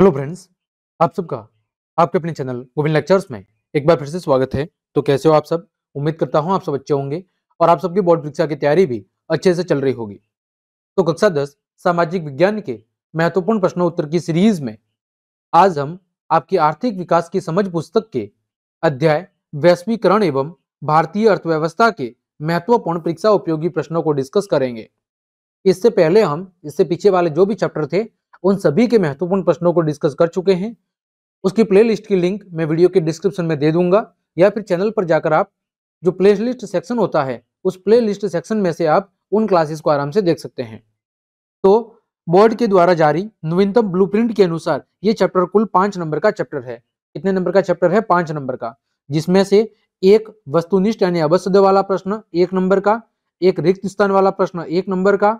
hello friends आप सबका आपके अपने चैनल गोविंद लेक्चर्स में एक बार फिर से स्वागत है तो कैसे हो आप सब उम्मीद करता हूं आप सब अच्छे होंगे और आप सबकी बोर्ड परीक्षा की तैयारी भी अच्छे से चल रही होगी तो कक्षा दस सामाजिक विज्ञान के महत्वपूर्ण प्रश्नों उत्तर की सीरीज में आज हम आपकी आर्थिक विकास की समझ पुस्तक के अध्याय वैश्वीकरण एवं भारतीय अर्थव्यवस्था के महत्वपूर्ण परीक्षा उपयोगी प्रश्नों को डिस्कस करेंगे इससे पहले हम इससे पीछे वाले जो भी चैप्टर थे उन सभी के महत्वपूर्ण प्रश्नों को डिस्कस कर चुके हैं उसकी प्लेलिस्ट की लिंक मैं वीडियो के डिस्क्रिप्शन में दे दूंगा या फिर चैनल पर जाकर आप जो प्लेलिस्ट सेक्शन होता है उस प्लेलिस्ट सेक्शन में से आप उन क्लासेस को आराम से देख सकते हैं तो बोर्ड के द्वारा जारी नवीनतम ब्लूप्रिंट के अनुसार ये चैप्टर कुल पांच नंबर का चैप्टर है कितने नंबर का चैप्टर है पांच नंबर का जिसमें से एक वस्तुनिष्ठ यानी अवश्य वाला प्रश्न एक नंबर का एक रिक्त स्थान वाला प्रश्न एक नंबर का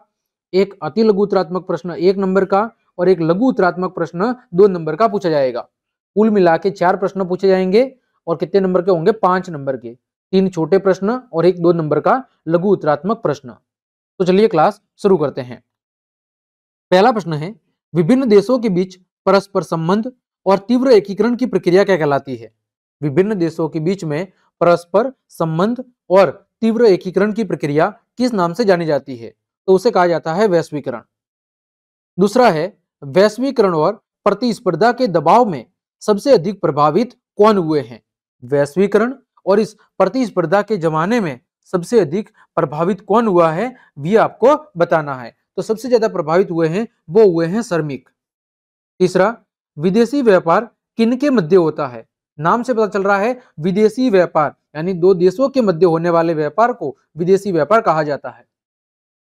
एक अति लघुतरात्मक प्रश्न एक नंबर का और एक लघु उत्तरात्मक प्रश्न दो नंबर का पूछा जाएगा कुल मिला के चार प्रश्न पूछे जाएंगे और कितने नंबर के होंगे पांच नंबर के तीन छोटे प्रश्न और एक दो नंबर का लघु उत्तरात्मक प्रश्न तो चलिए क्लास शुरू करते हैं पहला प्रश्न है विभिन्न देशों के बीच परस्पर संबंध और तीव्र एकीकरण की प्रक्रिया क्या कहलाती है विभिन्न देशों के बीच में परस्पर संबंध और तीव्र एकीकरण की प्रक्रिया किस नाम से जानी जाती है तो उसे कहा जाता है वैश्वीकरण दूसरा है वैश्वीकरण और प्रतिस्पर्धा के दबाव में सबसे अधिक प्रभावित कौन हुए हैं वैश्वीकरण और इस प्रतिस्पर्धा के जमाने में सबसे अधिक प्रभावित कौन हुआ है भी आपको बताना है तो सबसे ज्यादा प्रभावित हुए हैं वो हुए हैं श्रमिक तीसरा विदेशी व्यापार किन के मध्य होता है नाम से पता चल रहा है विदेशी व्यापार यानी दो देशों के मध्य होने वाले व्यापार को विदेशी व्यापार कहा जाता है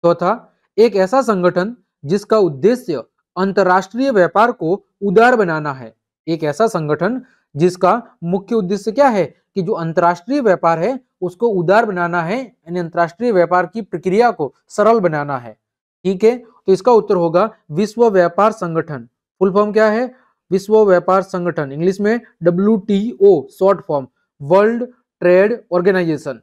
चौथा तो एक ऐसा संगठन जिसका उद्देश्य अंतरराष्ट्रीय व्यापार को उदार बनाना है एक ऐसा संगठन जिसका मुख्य उद्देश्य क्या है कि जो अंतर्राष्ट्रीय व्यापार है उसको उदार बनाना है यानी अंतर्राष्ट्रीय व्यापार की प्रक्रिया को सरल बनाना है ठीक है तो इसका उत्तर होगा विश्व व्यापार संगठन फुल फॉर्म क्या है विश्व व्यापार संगठन इंग्लिश में W T O short form world trade organisation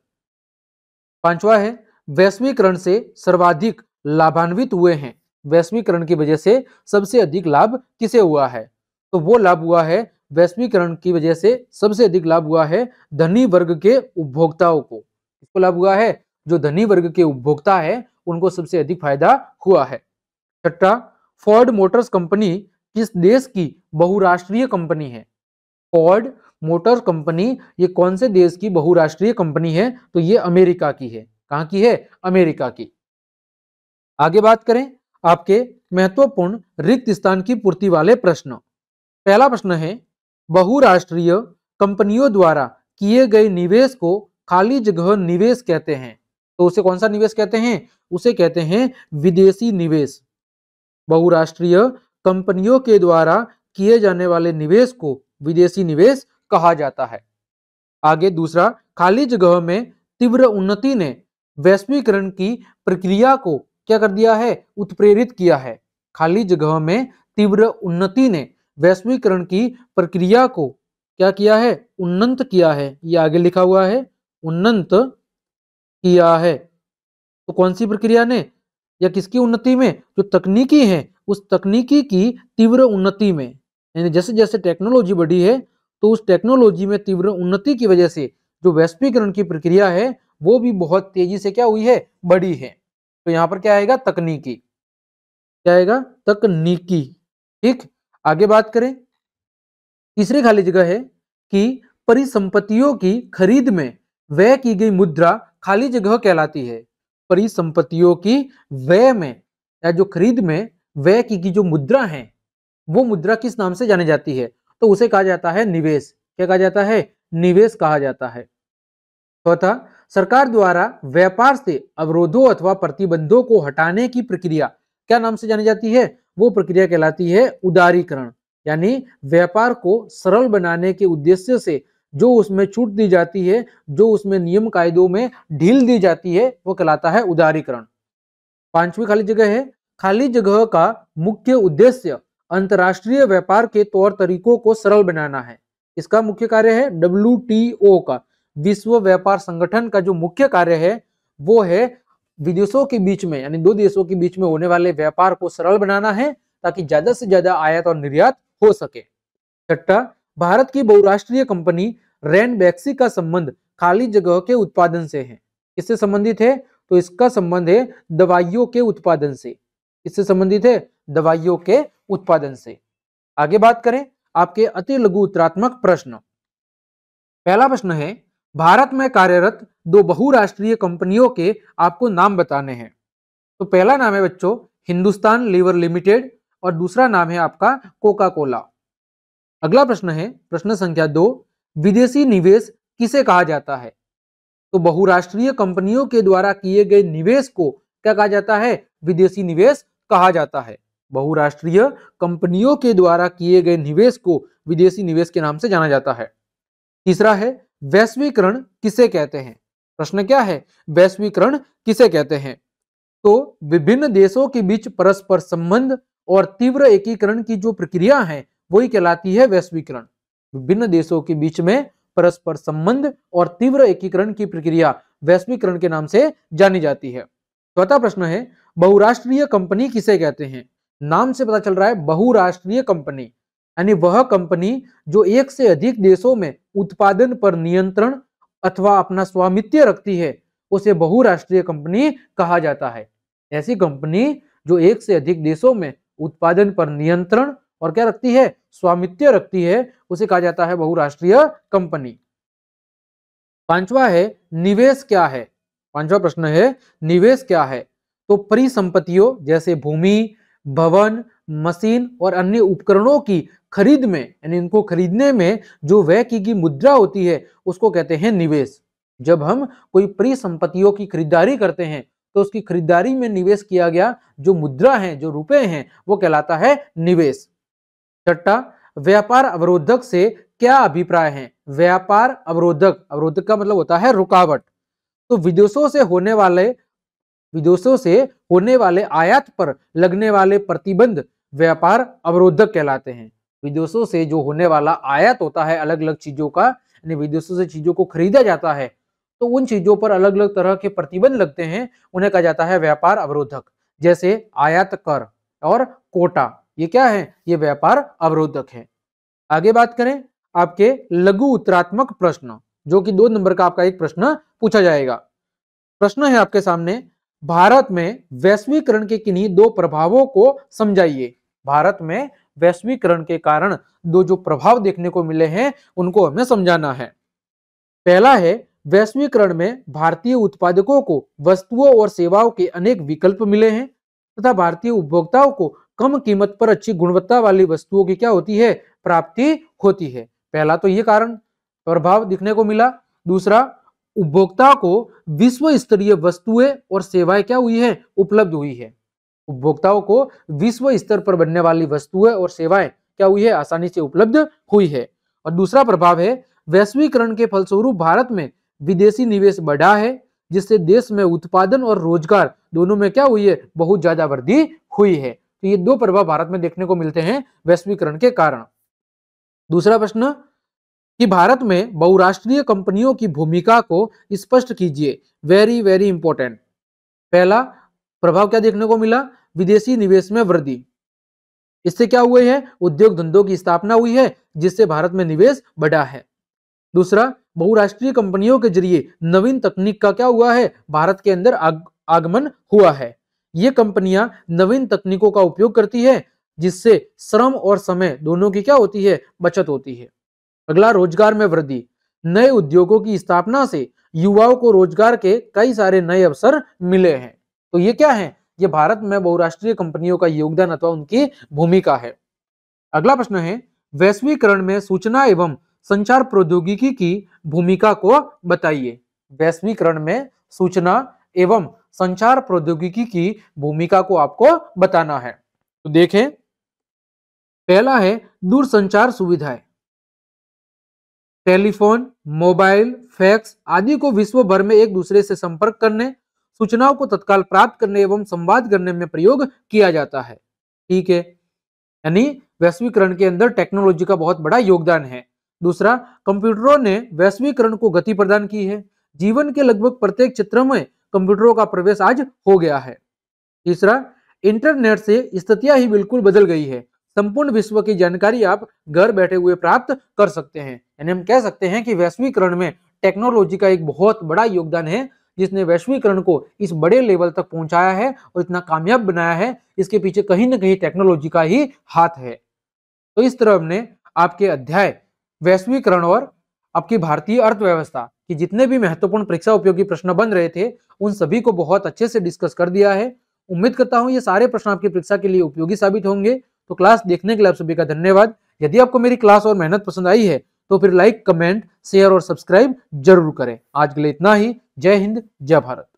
पांचवा है वैश्वीकरण से सर्वाधिक लाभान्वित हुए हैं वैश्वीकरण की वजह से सबसे अधिक लाभ किसे हुआ है तो वो लाभ हुआ है वैश्वीकरण की वजह से सबसे अधिक लाभ हुआ है धनी वर्ग के उपभोक्ताओं को इसको लाभ हुआ है जो धनी वर्ग के उपभोक्ता है उनको सबसे अधिक फायदा हुआ है छठा फोर्ड मोटर्स कंपनी किस देश की बहुराष्ट्रीय कंपनी है फोर्ड मोटर्स कंपनी ये कौन से देश की बहुराष्ट्रीय कंपनी है तो ये अमेरिका की है कहां की है अमेरिका की आगे बात करें आपके महत्वपूर्ण रिक्त स्थान की पूर्ति वाले प्रश्न पहला प्रश्न है बहुराष्ट्रीय कंपनियों द्वारा किए गए निवेश को खाली जगह निवेश कहते हैं तो उसे कौन सा निवेश कहते हैं उसे कहते हैं विदेशी निवेश बहुराष्ट्रीय कंपनियों के द्वारा किए जाने वाले निवेश को विदेशी निवेश कहा जाता है आगे दूसरा खाली जगह में तीव्र उन्नति ने वैश्वीकरण की प्रक्रिया को क्या कर दिया है उत्प्रेरित किया है खाली जगह में तीव्र उन्नति ने वैश्वीकरण की प्रक्रिया को क्या किया है उन्नत किया है ये आगे लिखा हुआ है उन्नत किया है तो कौन सी प्रक्रिया ने या किसकी उन्नति में जो तकनीकी है उस तकनीकी की तीव्र उन्नति में यानी जैसे जैसे टेक्नोलॉजी बढ़ी है तो उस टेक्नोलॉजी में तीव्र उन्नति की वजह से जो वैश्वीकरण की प्रक्रिया है वो भी बहुत तेजी से क्या हुई है बढ़ी है तो यहां पर क्या आएगा तकनीकी क्या आएगा तकनीकी ठीक आगे बात करें तीसरी खाली जगह है कि परिसंपत्तियों की खरीद में व्यय की गई मुद्रा खाली जगह कहलाती है परिसंपत्तियों की व्यय में या जो खरीद में व्यय की जो मुद्रा है वो मुद्रा किस नाम से जानी जाती है तो उसे कहा जाता है निवेश क्या कहा जाता है निवेश कहा जाता है चौथा तो सरकार द्वारा व्यापार से अवरोधों अथवा प्रतिबंधों को हटाने की प्रक्रिया क्या नाम से जानी जाती है वो प्रक्रिया कहलाती है उदारीकरण यानी व्यापार को सरल बनाने के उद्देश्य से जो उसमें छूट दी जाती है जो उसमें नियम कायदों में ढील दी जाती है वो कहलाता है उदारीकरण पांचवी खाली जगह है खाली जगह का मुख्य उद्देश्य अंतरराष्ट्रीय व्यापार के तौर तरीकों को सरल बनाना है इसका मुख्य कार्य है डब्ल्यू का विश्व व्यापार संगठन का जो मुख्य कार्य है वो है विदेशों के बीच में यानी दो देशों के बीच में होने वाले व्यापार को सरल बनाना है ताकि ज्यादा से ज्यादा आयात और निर्यात हो सके छठा भारत की बहुराष्ट्रीय कंपनी रैन बैक्सी का संबंध खाली जगह के उत्पादन से है इससे संबंधित है तो इसका संबंध है दवाइयों के उत्पादन से इससे संबंधित है दवाइयों के उत्पादन से आगे बात करें आपके अति लघु उत्तरात्मक प्रश्न पहला प्रश्न है भारत में कार्यरत दो बहुराष्ट्रीय कंपनियों के आपको नाम बताने हैं तो पहला नाम है बच्चों हिंदुस्तान लीवर लिमिटेड और दूसरा नाम है आपका कोका कोला अगला प्रश्न है प्रश्न संख्या दो विदेशी निवेश किसे कहा जाता है तो बहुराष्ट्रीय कंपनियों के द्वारा किए गए निवेश को क्या कहा जाता है विदेशी निवेश कहा जाता है बहुराष्ट्रीय कंपनियों के द्वारा किए गए निवेश को विदेशी निवेश के नाम से जाना जाता है तीसरा है वैश्वीकरण किसे कहते हैं प्रश्न क्या है वैश्वीकरण किसे कहते हैं तो विभिन्न देशों के बीच परस्पर संबंध और तीव्र एकीकरण की जो प्रक्रिया है वही कहलाती है वैश्वीकरण विभिन्न देशों के बीच में परस्पर संबंध और तीव्र एकीकरण की प्रक्रिया वैश्वीकरण के नाम से जानी जाती है चौथा प्रश्न है बहुराष्ट्रीय कंपनी किसे कहते हैं नाम से पता चल रहा है बहुराष्ट्रीय कंपनी यानी वह कंपनी जो एक से अधिक देशों में उत्पादन पर नियंत्रण अथवा अपना स्वामित्व रखती है उसे बहुराष्ट्रीय कंपनी कहा जाता है ऐसी कंपनी जो एक से अधिक देशों में उत्पादन पर नियंत्रण और क्या रखती है स्वामित्व रखती है उसे कहा जाता है बहुराष्ट्रीय कंपनी पांचवा है निवेश क्या है पांचवा प्रश्न है निवेश क्या है तो परिसंपत्तियों जैसे भूमि भवन मशीन और अन्य उपकरणों की खरीद में यानी इनको खरीदने में जो व्यय की गई मुद्रा होती है उसको कहते हैं निवेश जब हम कोई परिसंपत्तियों की खरीदारी करते हैं तो उसकी खरीदारी में निवेश किया गया जो मुद्रा है जो रुपए हैं वो कहलाता है निवेश छठा व्यापार अवरोधक से क्या अभिप्राय है व्यापार अवरोधक अवरोधक का मतलब होता है रुकावट तो विदेशों से होने वाले विदेशों से होने वाले आयात पर लगने वाले प्रतिबंध व्यापार अवरोधक कहलाते हैं विदेशों से जो होने वाला आयात होता है अलग अलग चीजों का यानी विदेशों से चीजों को खरीदा जाता है तो उन चीजों पर अलग अलग तरह के प्रतिबंध लगते हैं उन्हें कहा जाता है व्यापार अवरोधक जैसे आयात कर और कोटा ये क्या है ये व्यापार अवरोधक है आगे बात करें आपके लघु उत्तरात्मक प्रश्न जो कि दो नंबर का आपका एक प्रश्न पूछा जाएगा प्रश्न है आपके सामने भारत में वैश्वीकरण के किन्हीं दो प्रभावों को समझाइए भारत में वैश्वीकरण के कारण दो जो प्रभाव देखने को मिले हैं उनको हमें समझाना है पहला है वैश्वीकरण में भारतीय उत्पादकों को वस्तुओं और सेवाओं के अनेक विकल्प मिले हैं तथा भारतीय उपभोक्ताओं को कम कीमत पर अच्छी गुणवत्ता वाली वस्तुओं की क्या होती है प्राप्ति होती है पहला तो ये कारण प्रभाव दिखने को मिला दूसरा उपभोक्ता को विश्व स्तरीय वस्तुएं और सेवाएं क्या हुई है उपलब्ध हुई है उपभोक्ताओं को विश्व स्तर पर बनने वाली वस्तुएं और सेवाएं क्या हुई है आसानी से उपलब्ध हुई है और दूसरा प्रभाव है वैश्वीकरण के फलस्वरूप भारत में विदेशी निवेश बढ़ा है जिससे देश में उत्पादन और रोजगार दोनों में क्या हुई है बहुत ज्यादा वृद्धि हुई है तो ये दो प्रभाव भारत में देखने को मिलते हैं वैश्वीकरण के कारण दूसरा प्रश्न कि भारत में बहुराष्ट्रीय कंपनियों की भूमिका को स्पष्ट कीजिए वेरी वेरी इंपॉर्टेंट पहला प्रभाव क्या देखने को मिला विदेशी निवेश में वृद्धि इससे क्या हुए है उद्योग धंधों की स्थापना हुई है जिससे भारत में निवेश बढ़ा है दूसरा बहुराष्ट्रीय कंपनियों के जरिए नवीन तकनीक का क्या हुआ है भारत के अंदर आग, आगमन हुआ है ये कंपनियां नवीन तकनीकों का उपयोग करती है जिससे श्रम और समय दोनों की क्या होती है बचत होती है अगला रोजगार में वृद्धि नए उद्योगों की स्थापना से युवाओं को रोजगार के कई सारे नए अवसर मिले हैं तो ये क्या है ये भारत में बहुराष्ट्रीय कंपनियों का योगदान अथवा उनकी भूमिका है अगला प्रश्न है वैश्वीकरण में सूचना एवं संचार प्रौद्योगिकी की भूमिका को बताइए वैश्वीकरण में सूचना एवं संचार प्रौद्योगिकी की भूमिका को आपको बताना है तो देखें पहला है दूरसंचार सुविधाएं टेलीफोन मोबाइल फैक्स आदि को विश्व भर में एक दूसरे से संपर्क करने सूचनाओं को तत्काल प्राप्त करने एवं संवाद करने में प्रयोग किया जाता है ठीक है यानी वैश्वीकरण के अंदर टेक्नोलॉजी का बहुत बड़ा योगदान है दूसरा कंप्यूटरों ने वैश्वीकरण को गति प्रदान की है जीवन के लगभग प्रत्येक क्षेत्र में कंप्यूटरों का प्रवेश आज हो गया है तीसरा इंटरनेट से स्थितियां ही बिल्कुल बदल गई है संपूर्ण विश्व की जानकारी आप घर बैठे हुए प्राप्त कर सकते हैं यानी हम कह सकते हैं कि वैश्वीकरण में टेक्नोलॉजी का एक बहुत बड़ा योगदान है जिसने वैश्वीकरण को इस बड़े लेवल तक पहुंचाया है और इतना कामयाब बनाया है इसके पीछे कहीं ना कहीं टेक्नोलॉजी का ही हाथ है तो इस तरह हमने आपके अध्याय वैश्वीकरण और आपकी भारतीय अर्थव्यवस्था की जितने भी महत्वपूर्ण परीक्षा उपयोगी प्रश्न बन रहे थे उन सभी को बहुत अच्छे से डिस्कस कर दिया है उम्मीद करता हूं ये सारे प्रश्न आपकी परीक्षा के लिए उपयोगी साबित होंगे तो क्लास देखने के लिए आप सभी का धन्यवाद यदि आपको मेरी क्लास और मेहनत पसंद आई है तो फिर लाइक कमेंट शेयर और सब्सक्राइब जरूर करें आज के लिए इतना ही जय हिंद जय भारत